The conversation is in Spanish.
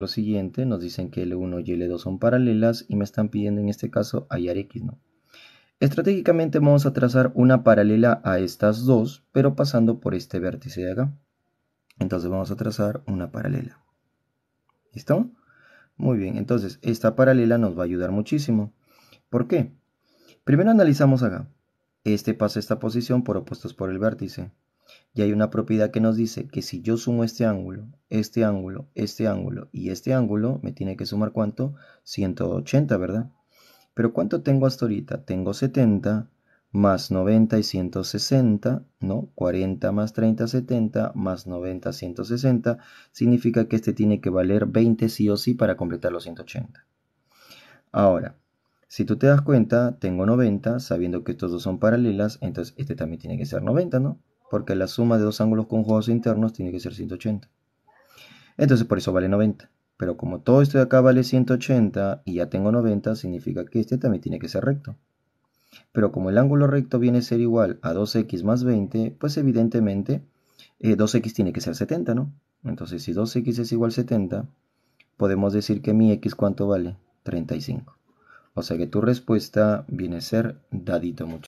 lo siguiente, nos dicen que L1 y L2 son paralelas y me están pidiendo en este caso hallar X, Estratégicamente vamos a trazar una paralela a estas dos, pero pasando por este vértice de acá. Entonces vamos a trazar una paralela. ¿Listo? Muy bien, entonces esta paralela nos va a ayudar muchísimo. ¿Por qué? Primero analizamos acá. Este pasa esta posición por opuestos por el vértice. Y hay una propiedad que nos dice que si yo sumo este ángulo, este ángulo, este ángulo y este ángulo, me tiene que sumar cuánto? 180, ¿verdad? Pero ¿cuánto tengo hasta ahorita? Tengo 70 más 90 y 160, ¿no? 40 más 30, 70, más 90, 160, significa que este tiene que valer 20 sí o sí para completar los 180. Ahora, si tú te das cuenta, tengo 90, sabiendo que estos dos son paralelas, entonces este también tiene que ser 90, ¿no? porque la suma de dos ángulos conjugados internos tiene que ser 180. Entonces por eso vale 90. Pero como todo esto de acá vale 180 y ya tengo 90, significa que este también tiene que ser recto. Pero como el ángulo recto viene a ser igual a 2x más 20, pues evidentemente 2x eh, tiene que ser 70, ¿no? Entonces si 2x es igual a 70, podemos decir que mi x cuánto vale? 35. O sea que tu respuesta viene a ser dadito mucho.